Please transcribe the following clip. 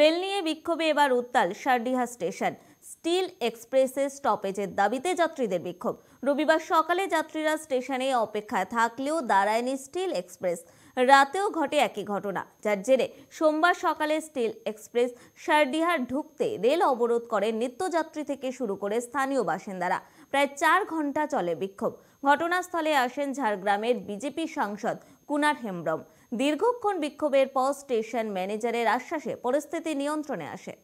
rail নিয়ে বিক্ষোভে এবার উত্তাল সারডিহা স্টেশন স্টিল এক্সপ্রেসের স্টপেজের দাবিতে যাত্রীদের বিক্ষোভ রবিবার সকালে যাত্রীরা স্টেশনে অপেক্ষায় থাকলেও দাঁড়ায়নি স্টিল এক্সপ্রেস রাতেও ঘটে একই ঘটনা যার জেরে সোমবার সকালে স্টিল এক্সপ্রেস সারডিহার ঢুকতে রেল অবরোধ করে নিত্যযাত্রী থেকে শুরু করে স্থানীয় বাসিন্দারা প্রায় চার ঘন্টা চলে বিক্ষোভ ঘটনাস্থলে আসেন ঝাড়গ্রামের বিজেপি সাংসদ কুনার হেমব্রম দীর্ঘক্ষণ বিক্ষোভের পর স্টেশন ম্যানেজারের আশ্বাসে পরিস্থিতি নিয়ন্ত্রণে আসে